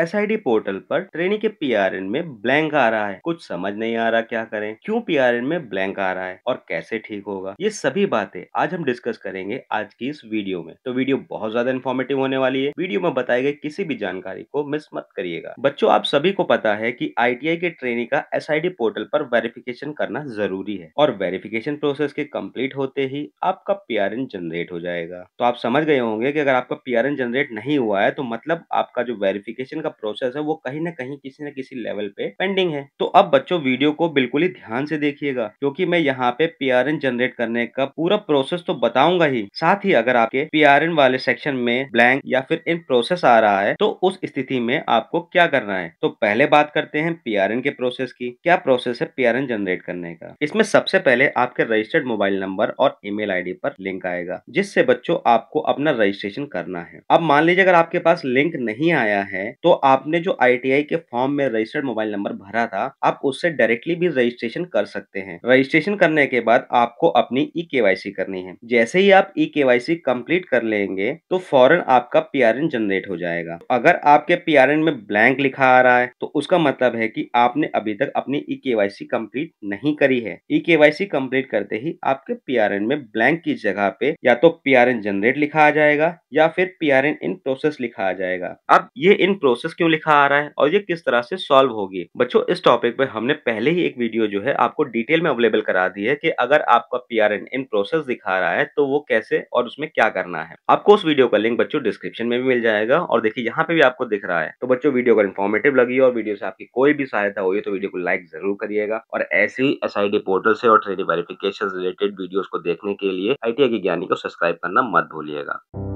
S portal पर trainee के PRN में ब्लैंक आ रहा है कुछ समझ नहीं आ रहा क्या करें क्यों पीआरएन में ब्लैंक आ रहा है और कैसे ठीक होगा ये सभी बातें आज हम डिस्कस करेंगे आज की इस वीडियो में तो वीडियो बहुत ज्यादा इन्फॉर्मेटिव होने वाली है वीडियो में बताई गई किसी भी जानकारी को मिस मत करिएगा बच्चों आप सभी को पता है की आई के ट्रेनी का एस पोर्टल पर वेरिफिकेशन करना जरूरी है और वेरिफिकेशन प्रोसेस के कम्प्लीट होते ही आपका एन जनरेट हो जाएगा तो आप समझ गए होंगे की अगर आपका एन जनरेट नहीं हुआ है तो मतलब आपका जो वेरिफिकेशन का प्रोसेस है वो कहीं ना कहीं किसी न किसी लेवल पे पेंडिंग है तो अब बच्चों वीडियो को बिल्कुल ही ध्यान से देखिएगा क्योंकि मैं यहाँ पे पीआरएन जनरेट करने का पूरा प्रोसेस तो बताऊंगा ही साथ ही अगर आपके पीआरएन वाले सेक्शन में ब्लैंक या फिर इन प्रोसेस आ रहा है तो उस स्थिति में आपको क्या करना है तो पहले बात करते हैं पीआरएन के प्रोसेस की क्या प्रोसेस है पीआरएन जनरेट करने का इसमें सबसे पहले आपके रजिस्टर्ड मोबाइल नंबर और ईमेल आईडी पर लिंक आएगा जिससे बच्चों आपको अपना रजिस्ट्रेशन करना है अब मान लीजिए अगर आपके पास लिंक नहीं आया है तो आपने जो आईटीआई के फॉर्म में रजिस्टर्ड मोबाइल नंबर भरा था आप उससे डायरेक्टली भी रजिस्ट्रेशन कर सकते हैं रजिस्ट्रेशन करने के बाद आपको अपनी ई e के करनी है जैसे ही आप ई के कंप्लीट कर लेंगे तो फॉरन आपका पी जनरेट हो जाएगा अगर आपके पी में ब्लैंक लिखा आ रहा है तो उसका मतलब है की आपने अभी तक अपनी ई के कंप्लीट नहीं करी है ई के कंप्लीट करते ही आपके पी में ब्लैंक की जगह पे या तो पी जनरेट लिखा आ जाएगा या फिर पी इन प्रोसेस लिखा आ जाएगा अब ये इन प्रोसेस प्रोसेस क्यों लिखा आ रहा है और ये किस तरह से सॉल्व होगी बच्चों इस टॉपिक पे हमने पहले ही एक वीडियो जो है आपको डिटेल में अवेलेबल करा दी है कि अगर आपका P R N in process दिखा रहा है तो वो कैसे और उसमें क्या करना है आपको उस वीडियो का लिंक बच्चों डिस्क्रिप्शन में भी मिल जाएगा और देखिए यहाँ पे भी आपको दिख रहा है तो बच्चों वीडियो अगर इन्फॉर्मेटिव लगी और वीडियो से आपकी कोई भी सहायता हुई तो वीडियो को लाइक जरूर करिएगा और ऐसे ही एस पोर्टल से और ट्रेनिंग वेरिफिकेशन रिलेटेड वीडियो को देखने के लिए आई टी ज्ञानी को सब्सक्राइब करना मत भूलिएगा